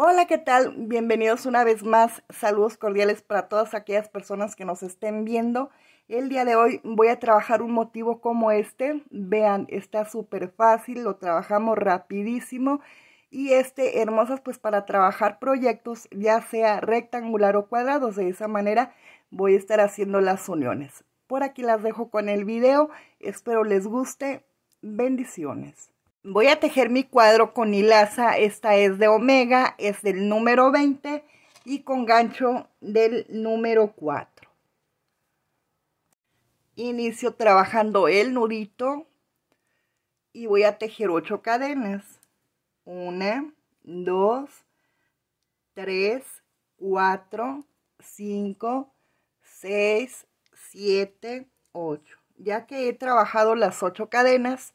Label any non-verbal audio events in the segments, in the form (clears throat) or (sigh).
Hola, ¿qué tal? Bienvenidos una vez más. Saludos cordiales para todas aquellas personas que nos estén viendo. El día de hoy voy a trabajar un motivo como este. Vean, está súper fácil, lo trabajamos rapidísimo. Y este, hermosas, pues para trabajar proyectos, ya sea rectangular o cuadrados. De esa manera voy a estar haciendo las uniones. Por aquí las dejo con el video. Espero les guste. Bendiciones. Voy a tejer mi cuadro con hilaza, esta es de omega, es del número 20 y con gancho del número 4. Inicio trabajando el nudito y voy a tejer 8 cadenas. 1, 2, 3, 4, 5, 6, 7, 8. Ya que he trabajado las 8 cadenas,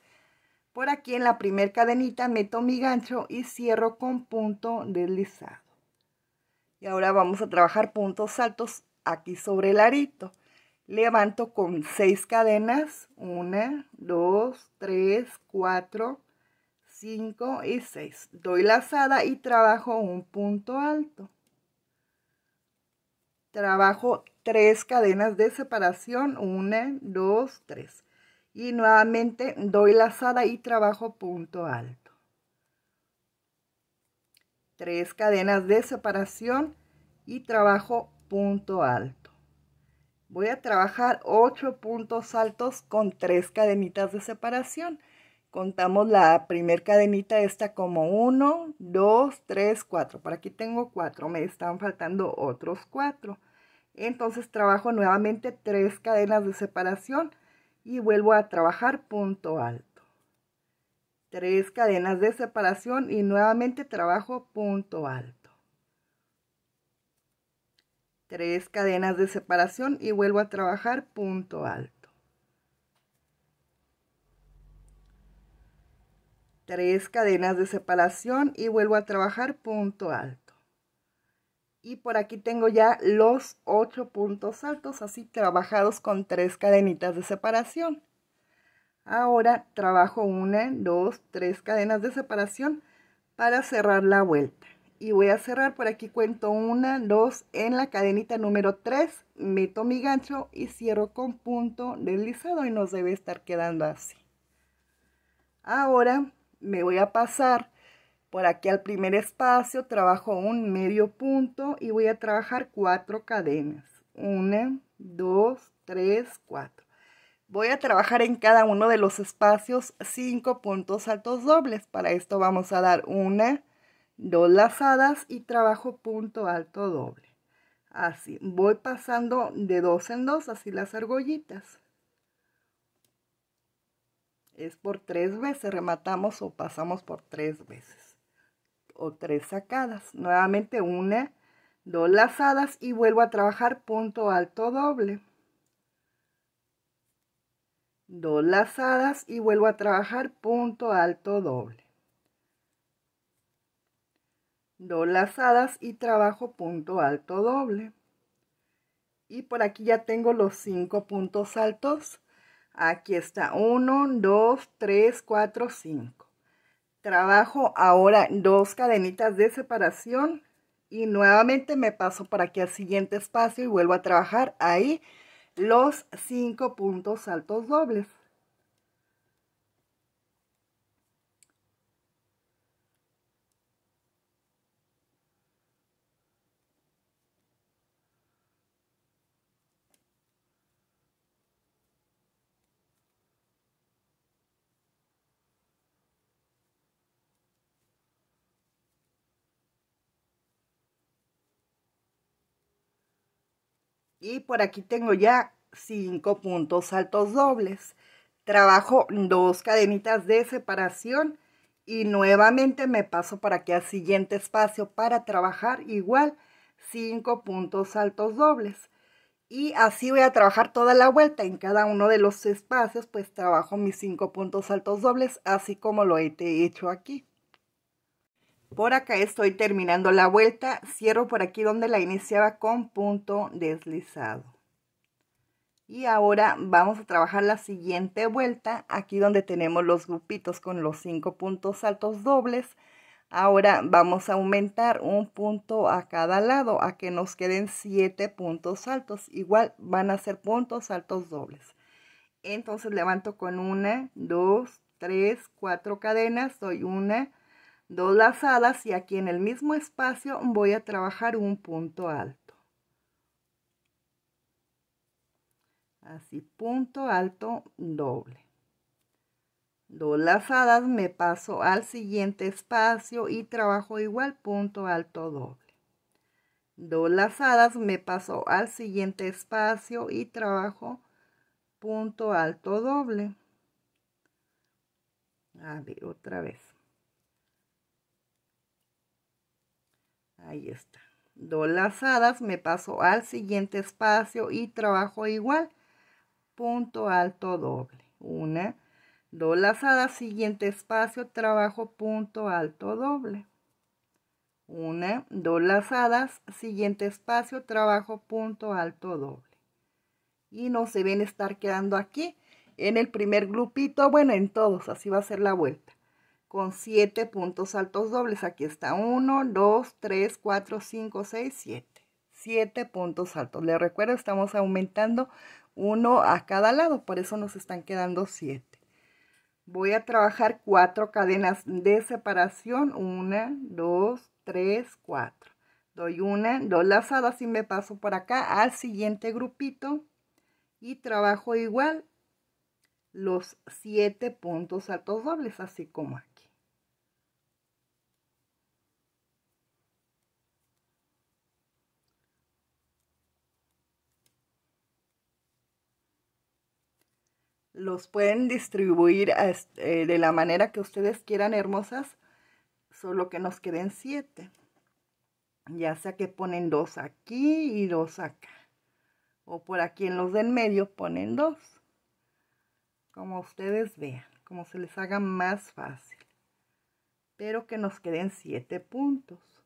por aquí en la primer cadenita meto mi gancho y cierro con punto deslizado. Y ahora vamos a trabajar puntos altos aquí sobre el arito. Levanto con 6 cadenas, 1, 2, 3, 4, 5 y 6. Doy lazada y trabajo un punto alto. Trabajo 3 cadenas de separación, 1, 2, 3 y nuevamente doy lazada y trabajo punto alto. Tres cadenas de separación y trabajo punto alto. Voy a trabajar ocho puntos altos con tres cadenitas de separación. Contamos la primer cadenita esta como 1, 2, 3, 4. Por aquí tengo cuatro, me están faltando otros cuatro. Entonces trabajo nuevamente tres cadenas de separación y vuelvo a trabajar punto alto. Tres cadenas de separación y nuevamente trabajo punto alto. Tres cadenas de separación y vuelvo a trabajar punto alto. Tres cadenas de separación y vuelvo a trabajar punto alto. Y por aquí tengo ya los ocho puntos altos, así trabajados con tres cadenitas de separación. Ahora trabajo una, dos, tres cadenas de separación para cerrar la vuelta. Y voy a cerrar por aquí, cuento una, dos, en la cadenita número 3, meto mi gancho y cierro con punto deslizado y nos debe estar quedando así. Ahora me voy a pasar por aquí al primer espacio trabajo un medio punto y voy a trabajar cuatro cadenas. Una, dos, tres, cuatro. Voy a trabajar en cada uno de los espacios cinco puntos altos dobles. Para esto vamos a dar una, dos lazadas y trabajo punto alto doble. Así, voy pasando de dos en dos, así las argollitas. Es por tres veces, rematamos o pasamos por tres veces o tres sacadas. Nuevamente una, dos lazadas y vuelvo a trabajar punto alto doble. Dos lazadas y vuelvo a trabajar punto alto doble. Dos lazadas y trabajo punto alto doble. Y por aquí ya tengo los cinco puntos altos. Aquí está uno, dos, tres, cuatro, cinco. Trabajo ahora dos cadenitas de separación y nuevamente me paso para aquí al siguiente espacio y vuelvo a trabajar ahí los cinco puntos altos dobles. Y por aquí tengo ya 5 puntos altos dobles. Trabajo dos cadenitas de separación y nuevamente me paso para aquí al siguiente espacio para trabajar igual 5 puntos altos dobles. Y así voy a trabajar toda la vuelta. En cada uno de los espacios pues trabajo mis 5 puntos altos dobles así como lo he hecho aquí. Por acá estoy terminando la vuelta, cierro por aquí donde la iniciaba con punto deslizado. Y ahora vamos a trabajar la siguiente vuelta, aquí donde tenemos los grupitos con los cinco puntos altos dobles. Ahora vamos a aumentar un punto a cada lado, a que nos queden siete puntos altos. Igual van a ser puntos altos dobles. Entonces levanto con una, dos, tres, cuatro cadenas, doy una, dos lazadas y aquí en el mismo espacio voy a trabajar un punto alto. Así, punto alto doble. Dos lazadas, me paso al siguiente espacio y trabajo igual punto alto doble. Dos lazadas, me paso al siguiente espacio y trabajo punto alto doble. A ver, otra vez Ahí está. dos lazadas, me paso al siguiente espacio y trabajo igual. Punto alto doble. Una, dos lazadas, siguiente espacio, trabajo punto alto doble. Una, dos lazadas, siguiente espacio, trabajo punto alto doble. Y no se ven estar quedando aquí en el primer grupito, bueno, en todos, así va a ser la vuelta con 7 puntos altos dobles. Aquí está 1, 2, 3, 4, 5, 6, 7. 7 puntos altos Les recuerdo, estamos aumentando uno a cada lado, por eso nos están quedando 7. Voy a trabajar 4 cadenas de separación. 1, 2, 3, 4. Doy una, dos lazadas y me paso por acá al siguiente grupito. Y trabajo igual los 7 puntos altos dobles, así como aquí. los pueden distribuir eh, de la manera que ustedes quieran, hermosas, solo que nos queden siete. Ya sea que ponen dos aquí y dos acá. O por aquí en los en medio ponen dos. Como ustedes vean, como se les haga más fácil. Pero que nos queden siete puntos.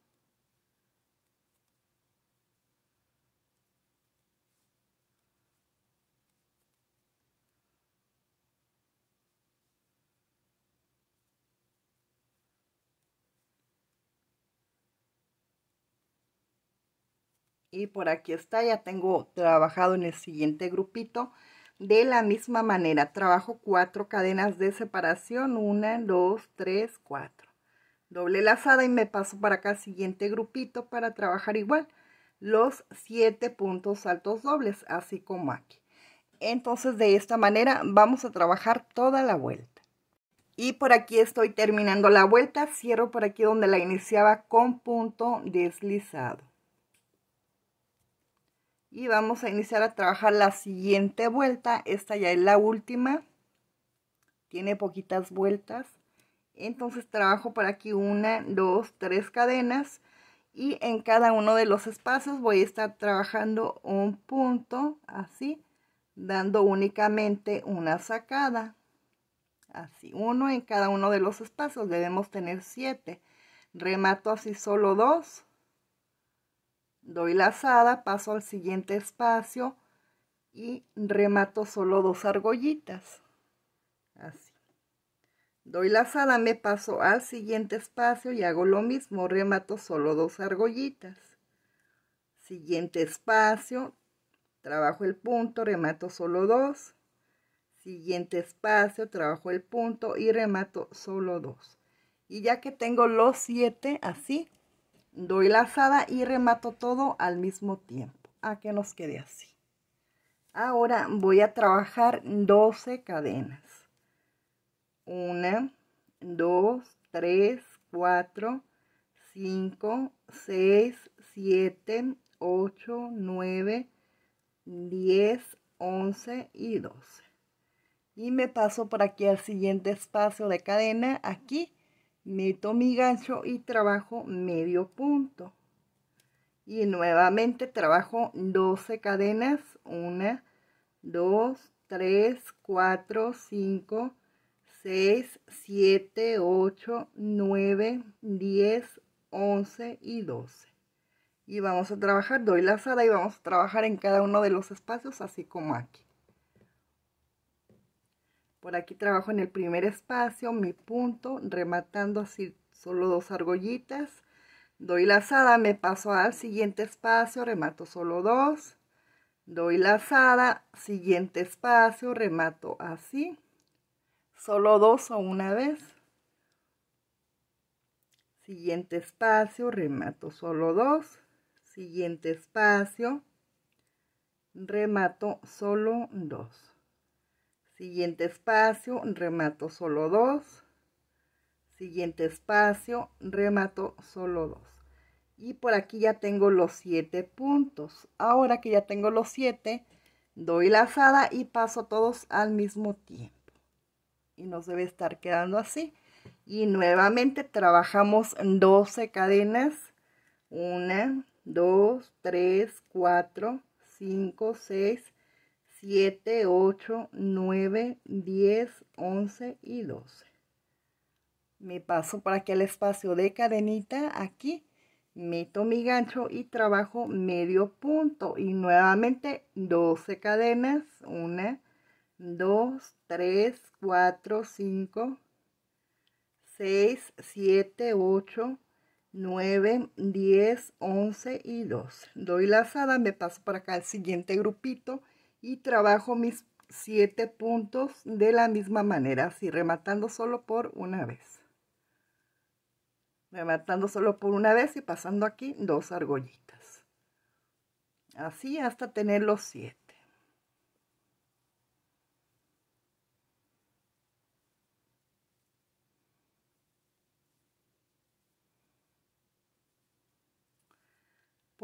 y por aquí está, ya tengo trabajado en el siguiente grupito. De la misma manera, trabajo cuatro cadenas de separación, una, dos, tres, cuatro. Doble lazada y me paso para acá siguiente grupito para trabajar igual los siete puntos altos dobles, así como aquí. Entonces de esta manera vamos a trabajar toda la vuelta. Y por aquí estoy terminando la vuelta, cierro por aquí donde la iniciaba con punto deslizado y vamos a iniciar a trabajar la siguiente vuelta esta ya es la última tiene poquitas vueltas entonces trabajo por aquí una dos tres cadenas y en cada uno de los espacios voy a estar trabajando un punto así dando únicamente una sacada así uno en cada uno de los espacios debemos tener siete remato así solo dos doy lazada, paso al siguiente espacio y remato solo dos argollitas. Así. Doy lazada, me paso al siguiente espacio y hago lo mismo, remato solo dos argollitas. Siguiente espacio, trabajo el punto, remato solo dos. Siguiente espacio, trabajo el punto y remato solo dos. Y ya que tengo los siete así, doy lazada y remato todo al mismo tiempo a que nos quede así ahora voy a trabajar 12 cadenas 1 2 3 4 5 6 7 8 9 10 11 y 12 y me paso por aquí al siguiente espacio de cadena aquí meto mi gancho y trabajo medio punto y nuevamente trabajo 12 cadenas 1 2 3 4 5 6 7 8 9 10 11 y 12 y vamos a trabajar doy la sala y vamos a trabajar en cada uno de los espacios así como aquí por aquí trabajo en el primer espacio, mi punto, rematando así solo dos argollitas. Doy lazada, me paso al siguiente espacio, remato solo dos. Doy lazada, siguiente espacio, remato así. Solo dos o una vez. Siguiente espacio, remato solo dos. Siguiente espacio, remato solo dos siguiente espacio, remato solo dos, siguiente espacio, remato solo dos. Y por aquí ya tengo los siete puntos. Ahora que ya tengo los siete, doy lazada y paso todos al mismo tiempo. Y nos debe estar quedando así. Y nuevamente trabajamos 12 cadenas. 1, 2, 3, 4, 5, 6, 7, 8, 9, 10, 11 y 12. Me paso para que el espacio de cadenita aquí. Meto mi gancho y trabajo medio punto. Y nuevamente 12 cadenas. 1, 2, 3, 4, 5, 6, 7, 8, 9, 10, 11 y 12. Doy lazada, me paso para acá al siguiente grupito y trabajo mis siete puntos de la misma manera, así rematando solo por una vez. Rematando solo por una vez y pasando aquí dos argollitas. Así hasta tener los siete.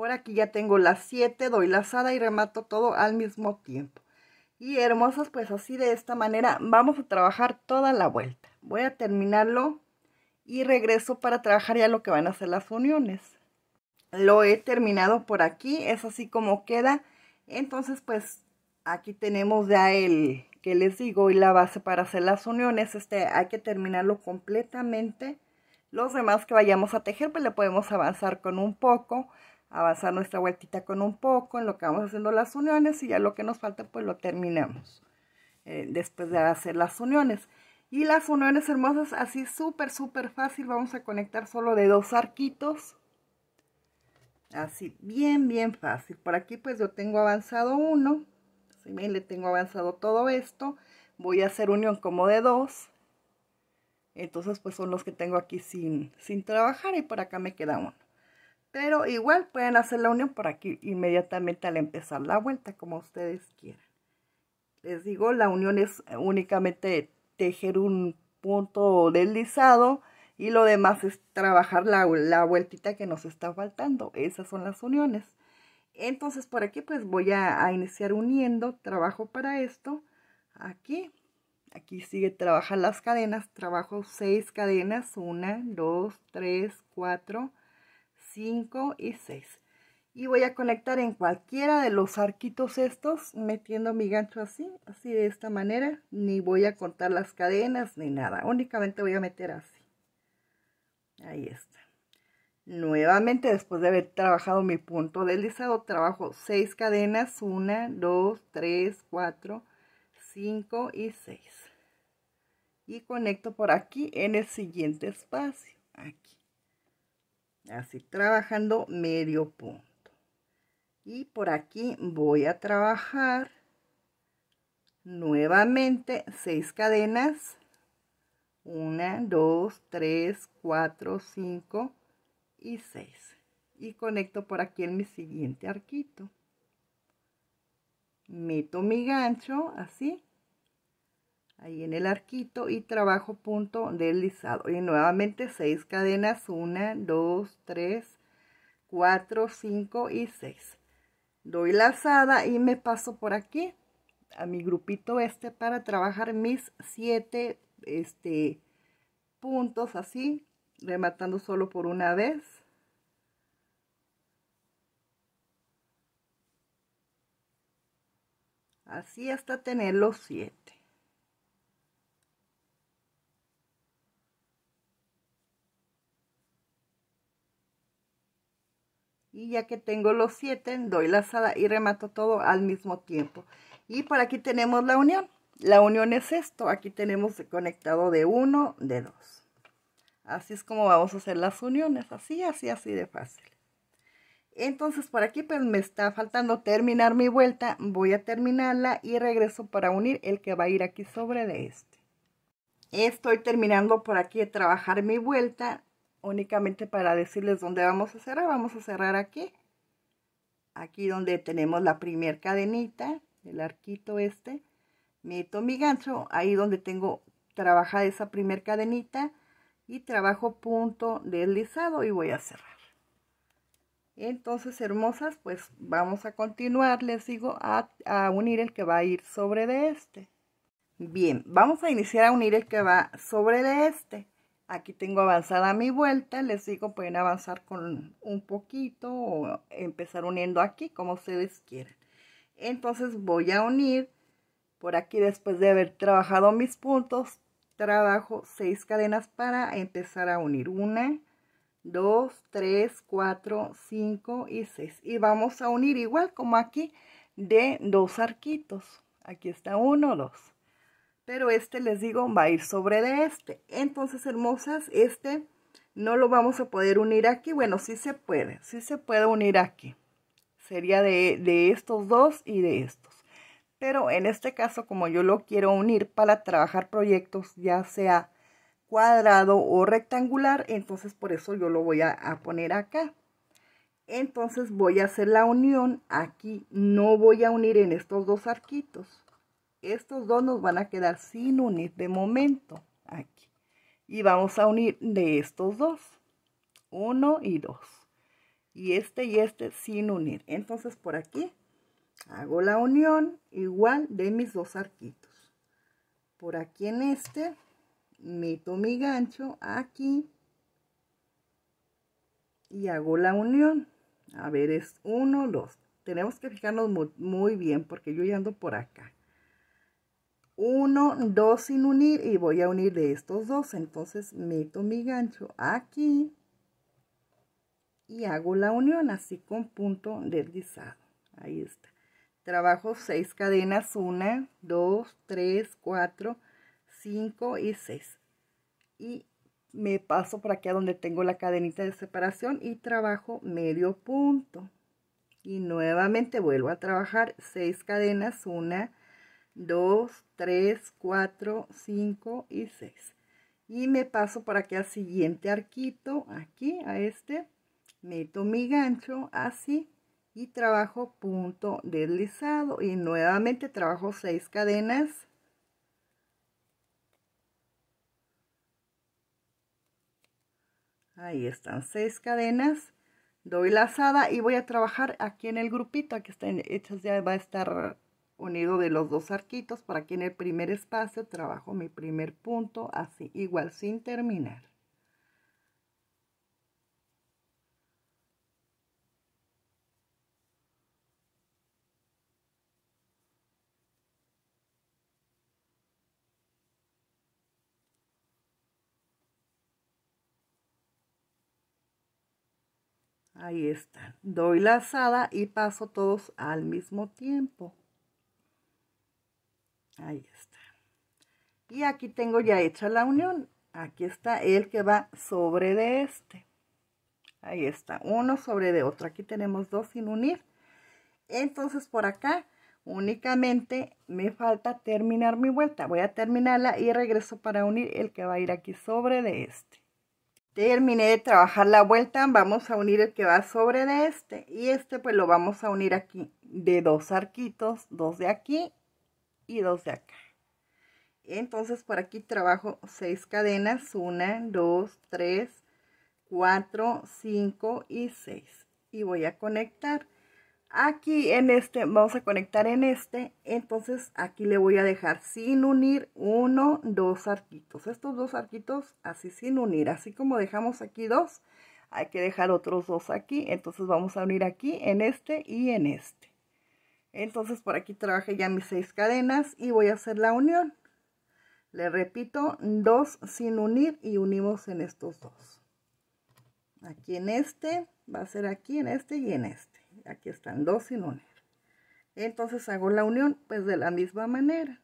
Por aquí ya tengo las 7, doy la lazada y remato todo al mismo tiempo. Y hermosas, pues así de esta manera vamos a trabajar toda la vuelta. Voy a terminarlo y regreso para trabajar ya lo que van a hacer las uniones. Lo he terminado por aquí, es así como queda. Entonces, pues aquí tenemos ya el que les digo y la base para hacer las uniones. Este hay que terminarlo completamente. Los demás que vayamos a tejer, pues le podemos avanzar con un poco avanzar nuestra vueltita con un poco, en lo que vamos haciendo las uniones y ya lo que nos falta pues lo terminamos eh, después de hacer las uniones. Y las uniones hermosas así súper súper fácil, vamos a conectar solo de dos arquitos, así bien bien fácil. Por aquí pues yo tengo avanzado uno, si bien le tengo avanzado todo esto, voy a hacer unión como de dos. Entonces pues son los que tengo aquí sin, sin trabajar y por acá me queda uno. Pero igual pueden hacer la unión por aquí inmediatamente al empezar la vuelta, como ustedes quieran. Les digo, la unión es únicamente tejer un punto deslizado y lo demás es trabajar la, vueltita que nos está faltando. Esas son las uniones. Entonces por aquí pues voy a, iniciar uniendo, trabajo para esto. Aquí aquí sigue trabajar las cadenas, trabajo seis cadenas, Una, dos, tres, cuatro. 5 y 6. Y voy a conectar en cualquiera de los arquitos estos, metiendo mi gancho así, así de esta manera. Ni voy a contar las cadenas ni nada, únicamente voy a meter así. Ahí está. Nuevamente, después de haber trabajado mi punto deslizado, trabajo 6 cadenas, 1, 2, 3, 4, 5 y 6. Y conecto por aquí en el siguiente espacio así trabajando medio punto y por aquí voy a trabajar nuevamente seis cadenas Una, dos, tres, cuatro, cinco y seis. y conecto por aquí en mi siguiente arquito meto mi gancho así ahí en el arquito y trabajo punto deslizado y nuevamente 6 cadenas 1 2 3 4 5 y 6 doy lazada y me paso por aquí a mi grupito este para trabajar mis 7 este, puntos así rematando solo por una vez así hasta tener los 7 y ya que tengo los siete doy lazada y remato todo al mismo tiempo y por aquí tenemos la unión la unión es esto aquí tenemos conectado de uno de dos así es como vamos a hacer las uniones así así así de fácil entonces por aquí pues me está faltando terminar mi vuelta voy a terminarla y regreso para unir el que va a ir aquí sobre de este estoy terminando por aquí de trabajar mi vuelta únicamente para decirles dónde vamos a cerrar. Vamos a cerrar aquí. Aquí donde tenemos la primer cadenita, el arquito este. Meto mi gancho, ahí donde tengo trabajada esa primer cadenita y trabajo punto deslizado y voy a cerrar. Entonces, hermosas, pues vamos a continuar, les digo, a, a unir el que va a ir sobre de este. Bien, vamos a iniciar a unir el que va sobre de este. Aquí tengo avanzada mi vuelta, les digo, pueden avanzar con un poquito o empezar uniendo aquí, como ustedes quieran. Entonces voy a unir por aquí después de haber trabajado mis puntos, trabajo seis cadenas para empezar a unir. una, 2, 3, 4, 5 y seis Y vamos a unir igual como aquí de dos arquitos. Aquí está uno, dos pero este les digo va a ir sobre de este. Entonces, hermosas, este no lo vamos a poder unir aquí. Bueno, sí se puede, sí se puede unir aquí. Sería de, estos dos y de estos. Pero en este caso, como yo lo quiero unir para trabajar proyectos, ya sea cuadrado o rectangular, entonces por eso yo lo voy a, a poner acá. Entonces voy a hacer la unión aquí, no voy a unir en estos dos arquitos estos dos nos van a quedar sin unir de momento aquí y vamos a unir de estos dos uno y dos y este y este sin unir entonces por aquí hago la unión igual de mis dos arquitos por aquí en este meto mi gancho aquí y hago la unión a ver es uno dos tenemos que fijarnos muy, muy bien porque yo ya ando por acá 1, 2 sin unir y voy a unir de estos dos. Entonces meto mi gancho aquí y hago la unión así con punto deslizado. Ahí está. Trabajo 6 cadenas, 1, 2, 3, 4, 5 y 6. Y me paso por aquí a donde tengo la cadenita de separación y trabajo medio punto. Y nuevamente vuelvo a trabajar 6 cadenas, 1, 2, 2, 3, 4, 5 y 6. Y me paso para que al siguiente arquito, aquí a este, meto mi gancho así y trabajo punto deslizado y nuevamente trabajo 6 cadenas. Ahí están 6 cadenas. Doy lazada y voy a trabajar aquí en el grupito. Aquí están hechas, ya va a estar unido de los dos arquitos para que en el primer espacio trabajo mi primer punto así igual sin terminar Ahí está. Doy lazada y paso todos al mismo tiempo. Ahí está. Y aquí tengo ya hecha la unión. Aquí está el que va sobre de este. Ahí está, uno sobre de otro. Aquí tenemos dos sin unir. Entonces por acá únicamente me falta terminar mi vuelta. Voy a terminarla y regreso para unir el que va a ir aquí sobre de este. Terminé de trabajar la vuelta, vamos a unir el que va sobre de este. Y este pues lo vamos a unir aquí de dos arquitos, dos de aquí y dos de acá. Entonces por aquí trabajo seis cadenas, Una, dos, tres, cuatro, cinco y seis. Y voy a conectar. Aquí en este, vamos a conectar en este, entonces aquí le voy a dejar sin unir uno, dos arquitos. Estos dos arquitos así sin unir, así como dejamos aquí dos, hay que dejar otros dos aquí. Entonces vamos a unir aquí en este y en este. Entonces por aquí trabajé ya mis seis cadenas y voy a hacer la unión. Le repito, dos sin unir y unimos en estos dos. Aquí en este, va a ser aquí en este y en este. Aquí están dos sin unir. Entonces hago la unión pues de la misma manera.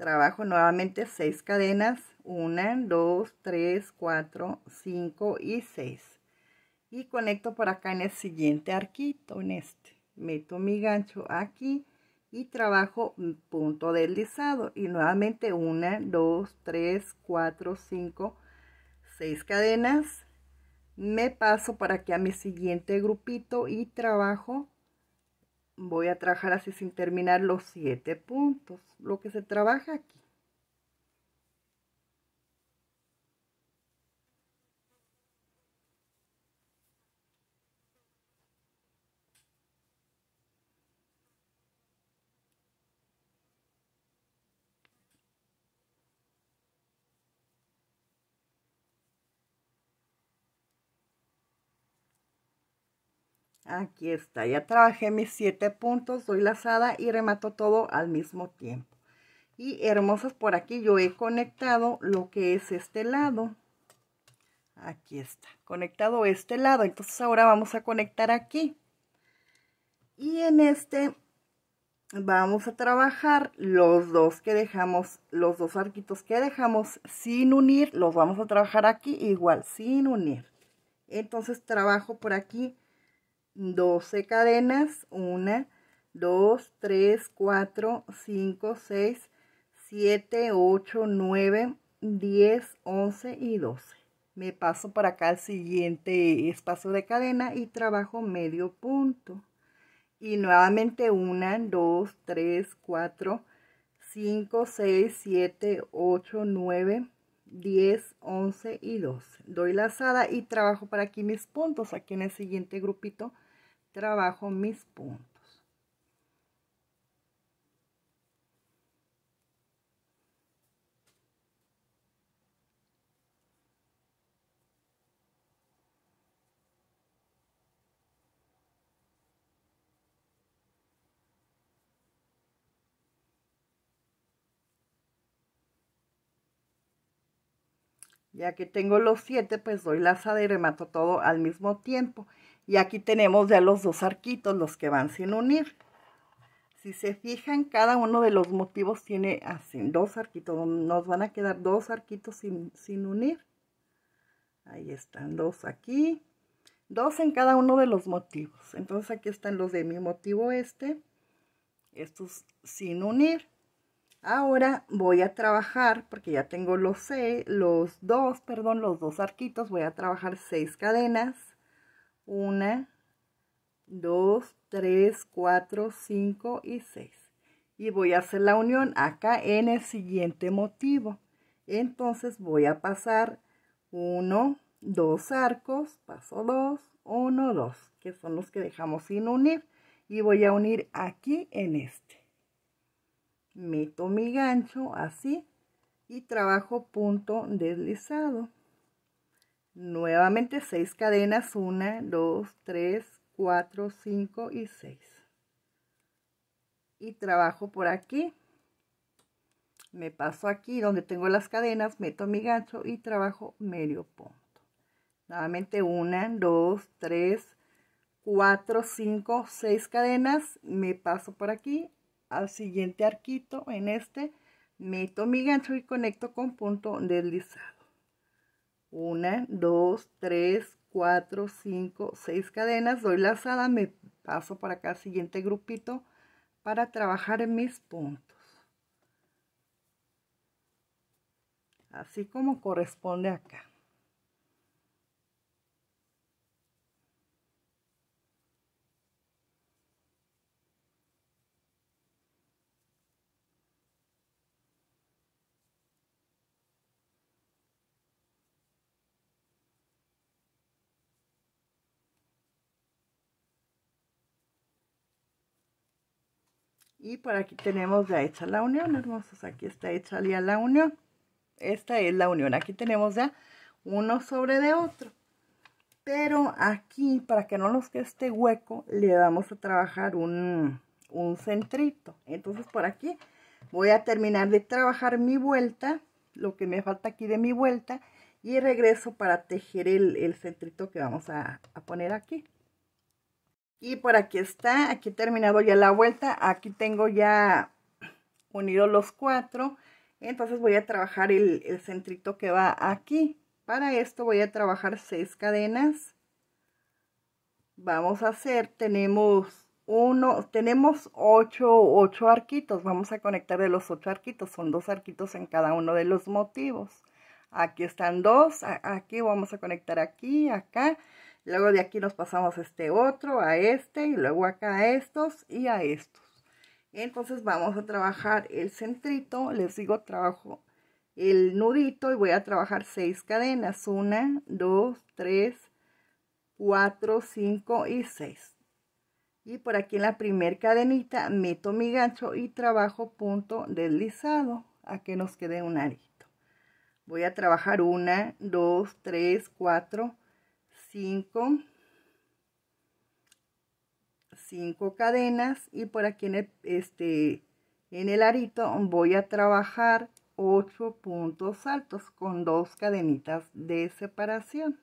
trabajo nuevamente 6 cadenas 1 2 3 4 5 y 6 y conecto por acá en el siguiente arquito en este meto mi gancho aquí y trabajo punto deslizado y nuevamente 1 2 3 4 5 6 cadenas me paso para aquí a mi siguiente grupito y trabajo voy a trabajar así sin terminar los siete puntos, lo que se trabaja aquí. Aquí está, ya trabajé mis siete puntos, doy lazada y remato todo al mismo tiempo. Y hermosas, por aquí yo he conectado lo que es este lado. Aquí está, conectado este lado. Entonces ahora vamos a conectar aquí. Y en este vamos a trabajar los dos que dejamos, los dos arquitos que dejamos sin unir, los vamos a trabajar aquí igual, sin unir. Entonces trabajo por aquí 12 cadenas, 1, 2, 3, 4, 5, 6, 7, 8, 9, 10, 11 y 12. Me paso para acá al siguiente espacio de cadena y trabajo medio punto. Y nuevamente 1, 2, 3, 4, 5, 6, 7, 8, 9, 10, 11 y 12. Doy lazada y trabajo para aquí mis puntos. Aquí en el siguiente grupito trabajo mis puntos. Ya que tengo los siete, pues doy la laza y remato todo al mismo tiempo. Y aquí tenemos ya los dos arquitos, los que van sin unir. Si se fijan, cada uno de los motivos tiene así, ah, dos arquitos. Nos van a quedar dos arquitos sin, unir. Ahí están dos aquí. Dos en cada uno de los motivos. Entonces aquí están los de mi motivo este. Estos sin unir. Ahora voy a trabajar, porque ya tengo los, seis, los dos, perdón, los dos arquitos. Voy a trabajar seis cadenas 1, 2, 3, 4, 5 y 6. Y voy a hacer la unión acá en el siguiente motivo. Entonces voy a pasar 1, 2 arcos, paso 2, 1, 2, que son los que dejamos sin unir. Y voy a unir aquí en este. Meto mi gancho así y trabajo punto deslizado. Nuevamente 6 cadenas, 1, 2, 3, 4, 5 y 6. Y trabajo por aquí. Me paso aquí donde tengo las cadenas, meto mi gancho y trabajo medio punto. Nuevamente 1, 2, 3, 4, 5, 6 cadenas. Me paso por aquí al siguiente arquito, en este, meto mi gancho y conecto con punto deslizado. Una, dos, tres, cuatro, cinco, seis cadenas. Doy lazada, me paso para acá al siguiente grupito para trabajar en mis puntos. Así como corresponde acá. Y por aquí tenemos ya hecha la unión, hermosos. Aquí está hecha ya la unión. Esta es la unión. Aquí tenemos ya uno sobre de otro. Pero aquí, para que no nos quede este hueco, le vamos a trabajar un, un centrito. Entonces por aquí voy a terminar de trabajar mi vuelta, lo que me falta aquí de mi vuelta, y regreso para tejer el, el centrito que vamos a, a poner aquí. Y por aquí está, aquí he terminado ya la vuelta, aquí tengo ya unidos los cuatro. Entonces voy a trabajar el, centrito que va aquí. Para esto voy a trabajar seis cadenas. Vamos a hacer, tenemos uno, tenemos ocho, ocho arquitos. Vamos a conectar de los ocho arquitos, son dos arquitos en cada uno de los motivos. Aquí están dos, aquí vamos a conectar aquí, acá Luego de aquí nos pasamos a este otro, a este, y luego acá a estos y a estos. Entonces vamos a trabajar el centrito, les digo, trabajo el nudito y voy a trabajar seis cadenas. Una, dos, tres, cuatro, cinco y seis. Y por aquí en la primer cadenita meto mi gancho y trabajo punto deslizado a que nos quede un arito. Voy a trabajar una, dos, tres, cuatro, 5 5 cadenas y por aquí en el, este, en el arito voy a trabajar 8 puntos altos con dos cadenitas de separación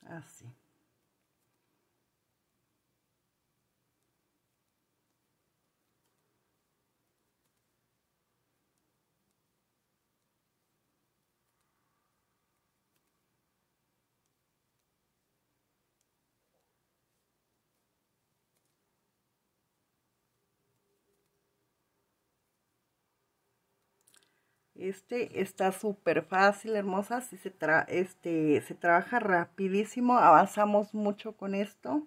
así Este está súper fácil, hermosa. Si se, este, se trabaja rapidísimo. Avanzamos mucho con esto.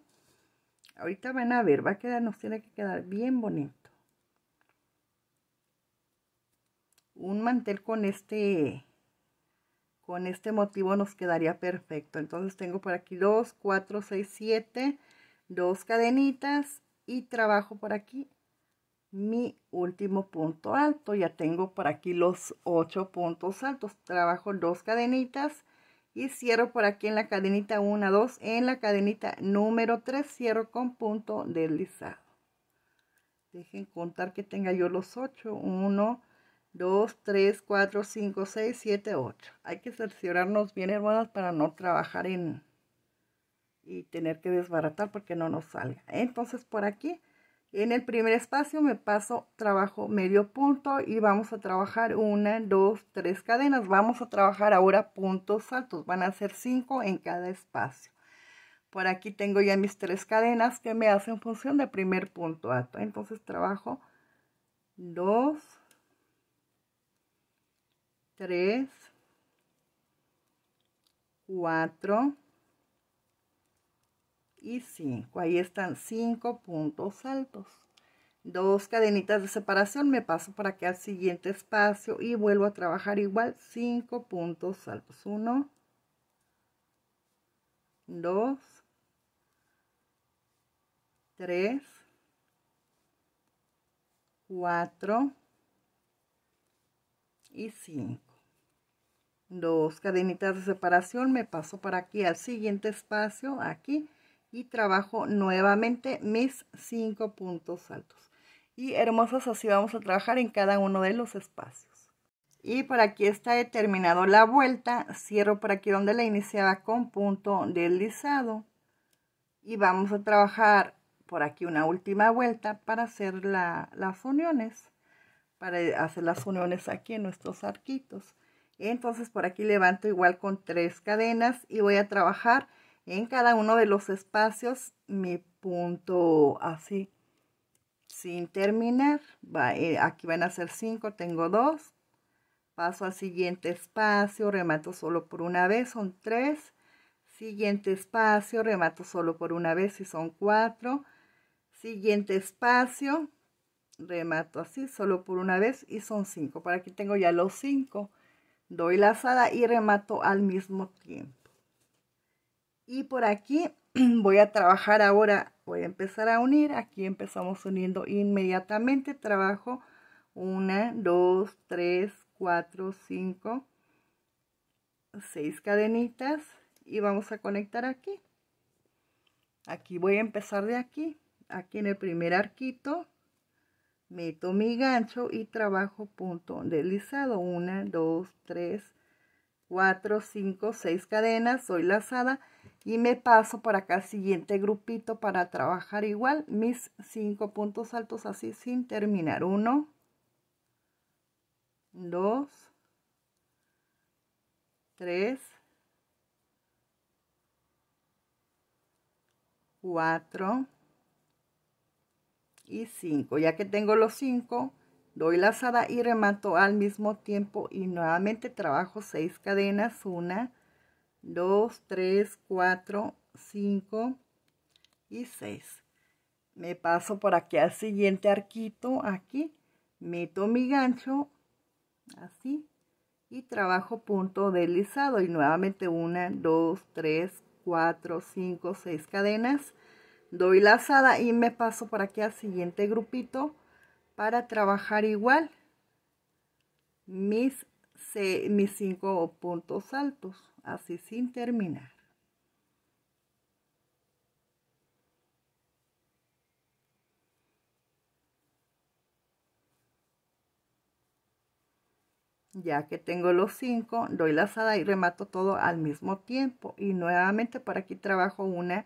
Ahorita van a ver, va a quedar, nos tiene que quedar bien bonito. Un mantel con este, con este motivo nos quedaría perfecto. Entonces tengo por aquí 2, 4, 6, 7, dos cadenitas y trabajo por aquí mi último punto alto. Ya tengo por aquí los 8 puntos altos. Trabajo dos cadenitas y cierro por aquí en la cadenita 1, 2. En la cadenita número 3 cierro con punto deslizado. Dejen contar que tenga yo los 8. 1, 2, 3, 4, 5, 6, 7, 8. Hay que cerciorarnos bien, hermanas, para no trabajar en y tener que desbaratar porque no nos salga. Entonces por aquí en el primer espacio me paso, trabajo medio punto y vamos a trabajar una, dos, tres cadenas. Vamos a trabajar ahora puntos altos, van a ser cinco en cada espacio. Por aquí tengo ya mis tres cadenas que me hacen función de primer punto alto. Entonces trabajo dos, tres, cuatro, y 5. Ahí están 5 puntos altos. Dos cadenitas de separación, me paso para que al siguiente espacio y vuelvo a trabajar igual 5 puntos altos. 1, 2, 3, 4 y 5 dos cadenitas de separación me paso para aquí al siguiente espacio aquí y trabajo nuevamente mis cinco puntos altos. Y hermosos, así vamos a trabajar en cada uno de los espacios. Y por aquí está terminado la vuelta, cierro por aquí donde la iniciaba con punto deslizado. Y vamos a trabajar por aquí una última vuelta para hacer las uniones, para hacer las uniones aquí en nuestros arquitos. Entonces por aquí levanto igual con tres cadenas y voy a trabajar en cada uno de los espacios mi punto así sin terminar eh, aquí van a ser cinco, tengo dos. paso al siguiente espacio remato solo por una vez son tres. siguiente espacio remato solo por una vez y son cuatro. siguiente espacio remato así solo por una vez y son cinco. para aquí tengo ya los cinco. doy la lazada y remato al mismo tiempo y por aquí (clears throat) voy a trabajar ahora, voy a empezar a unir, aquí empezamos uniendo inmediatamente, trabajo 1, 2, 3, 4, 5, 6 cadenitas y vamos a conectar aquí. Aquí voy a empezar de aquí, aquí en el primer arquito, meto mi gancho y trabajo punto deslizado, 1, 2, 3, 4, 5, 6 cadenas, soy lazada y me paso para acá al siguiente grupito para trabajar igual mis cinco puntos altos así sin terminar. Uno, dos, tres, cuatro y cinco. Ya que tengo los cinco, doy lazada y remato al mismo tiempo y nuevamente trabajo seis cadenas. Una, 2, 3, 4, 5 y 6. Me paso por aquí al siguiente arquito, aquí, meto mi gancho, así, y trabajo punto deslizado y nuevamente 1, 2, 3, 4, 5, 6 cadenas. Doy lazada y me paso por aquí al siguiente grupito para trabajar igual mis, mis cinco puntos altos así sin terminar. Ya que tengo los cinco, doy la lazada y remato todo al mismo tiempo. Y nuevamente por aquí trabajo una,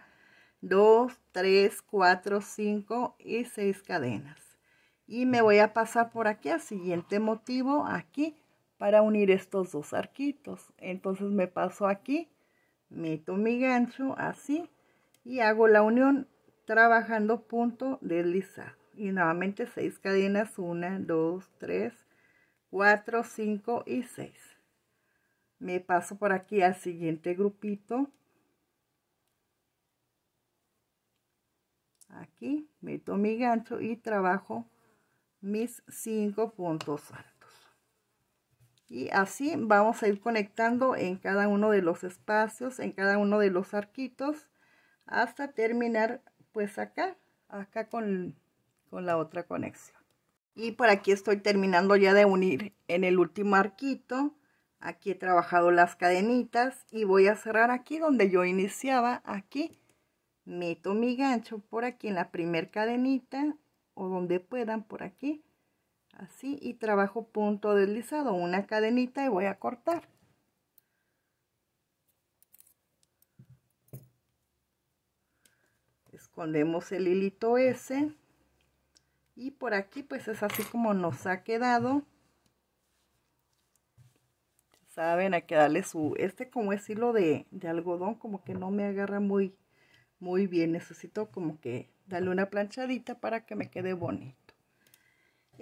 dos, tres, cuatro, cinco y seis cadenas. Y me voy a pasar por aquí al siguiente motivo, aquí para unir estos dos arquitos. Entonces me paso aquí, meto mi gancho así y hago la unión trabajando punto deslizado. Y nuevamente seis cadenas, Una, dos, tres, cuatro, cinco y seis. Me paso por aquí al siguiente grupito. Aquí meto mi gancho y trabajo mis cinco puntos y así vamos a ir conectando en cada uno de los espacios, en cada uno de los arquitos hasta terminar pues acá, acá con, con la otra conexión. Y por aquí estoy terminando ya de unir en el último arquito. Aquí he trabajado las cadenitas y voy a cerrar aquí donde yo iniciaba. Aquí meto mi gancho por aquí en la primer cadenita o donde puedan por aquí así y trabajo punto deslizado, una cadenita y voy a cortar. Escondemos el hilito ese y por aquí pues es así como nos ha quedado. Saben, hay que darle su, este como es hilo de, algodón, como que no me agarra muy, muy bien. Necesito como que darle una planchadita para que me quede bonito.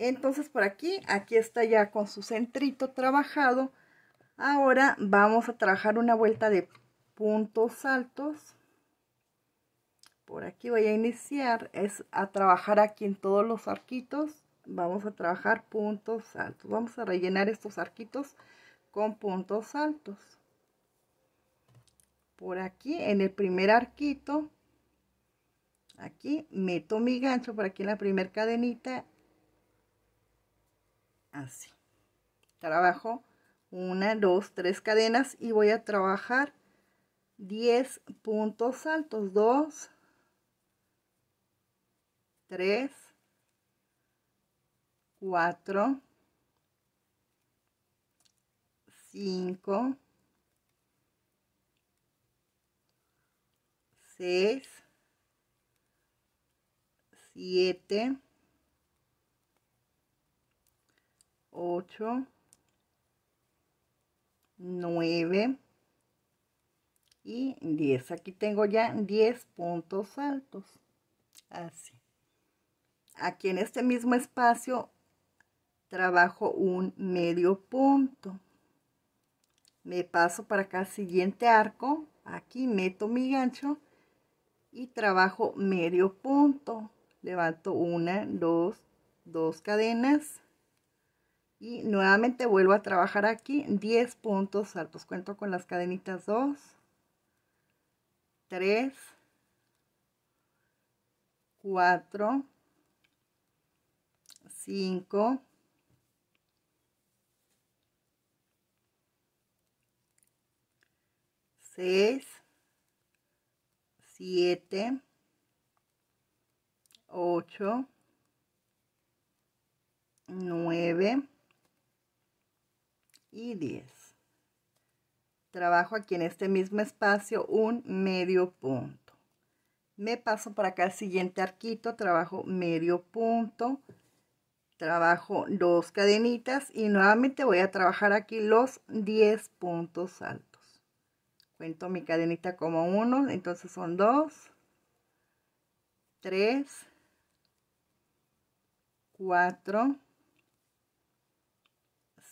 Entonces por aquí, aquí está ya con su centrito trabajado. Ahora vamos a trabajar una vuelta de puntos altos. Por aquí voy a iniciar, es a trabajar aquí en todos los arquitos. Vamos a trabajar puntos altos. Vamos a rellenar estos arquitos con puntos altos. Por aquí en el primer arquito, aquí meto mi gancho por aquí en la primera cadenita así. Trabajo una, dos, tres cadenas y voy a trabajar 10 puntos altos. 2, 3, 4, 5, 6, 7, 8, 9 y 10. Aquí tengo ya 10 puntos altos. Así. Aquí en este mismo espacio trabajo un medio punto. Me paso para acá siguiente arco. Aquí meto mi gancho y trabajo medio punto. Levanto una, dos, dos cadenas y nuevamente vuelvo a trabajar aquí 10 puntos altos. Cuento con las cadenitas 2, 3, 4, 5, 6, 7, 8, 9, y 10. Trabajo aquí en este mismo espacio un medio punto. Me paso para acá al siguiente arquito, trabajo medio punto, trabajo dos cadenitas y nuevamente voy a trabajar aquí los 10 puntos altos. Cuento mi cadenita como uno entonces son 2, 3, 4,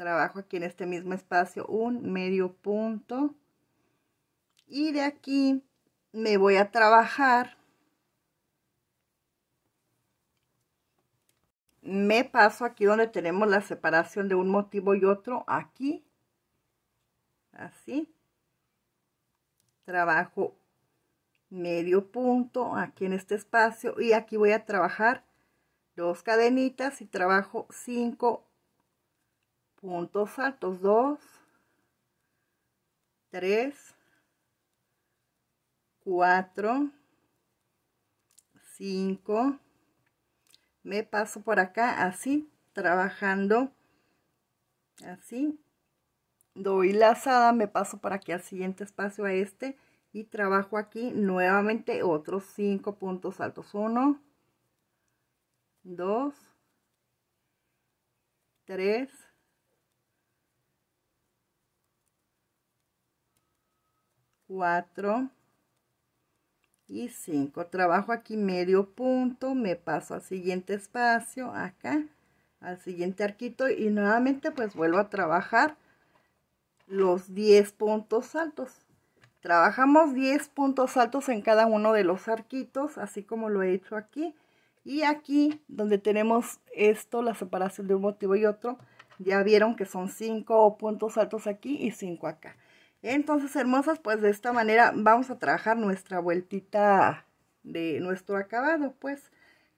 trabajo aquí en este mismo espacio un medio punto y de aquí me voy a trabajar me paso aquí donde tenemos la separación de un motivo y otro aquí así trabajo medio punto aquí en este espacio y aquí voy a trabajar dos cadenitas y trabajo cinco puntos altos 2 3 4 5 me paso por acá así trabajando así doy lazada me paso para aquí al siguiente espacio a este y trabajo aquí nuevamente otros 5 puntos altos 1 2 3 4 y 5 trabajo aquí medio punto me paso al siguiente espacio acá al siguiente arquito y nuevamente pues vuelvo a trabajar los 10 puntos altos trabajamos 10 puntos altos en cada uno de los arquitos así como lo he hecho aquí y aquí donde tenemos esto la separación de un motivo y otro ya vieron que son 5 puntos altos aquí y 5 acá entonces, hermosas, pues de esta manera vamos a trabajar nuestra vueltita de nuestro acabado, pues,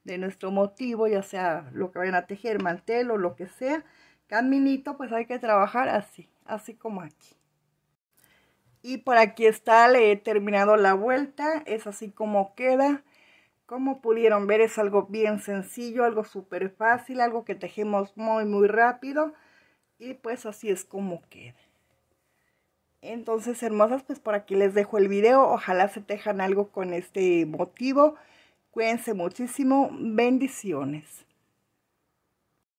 de nuestro motivo, ya sea lo que vayan a tejer, mantel o lo que sea. Caminito, pues hay que trabajar así, así como aquí. Y por aquí está, le he terminado la vuelta, es así como queda. Como pudieron ver, es algo bien sencillo, algo súper fácil, algo que tejemos muy, muy rápido. Y pues así es como queda. Entonces, hermosas, pues por aquí les dejo el video. Ojalá se tejan algo con este motivo. Cuídense muchísimo. Bendiciones.